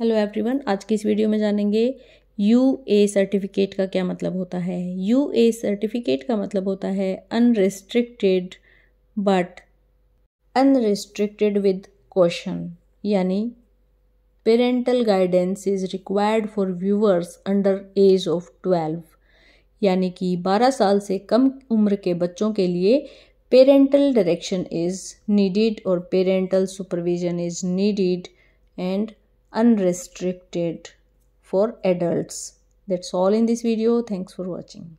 hello everyone आज की इस वीडियो में जानेंगे यू ए सर्टिफिकेट का क्या मतलब होता है यू ए सर्टिफिकेट का मतलब होता है unrestricted but unrestricted with question यानी parental guidance is required for viewers under age of twelve यानी कि बारह साल से कम उम्र के बच्चों के लिए पेरेंटल डायरेक्शन इज़ नीडिड और parental supervision is needed and unrestricted for adults that's all in this video thanks for watching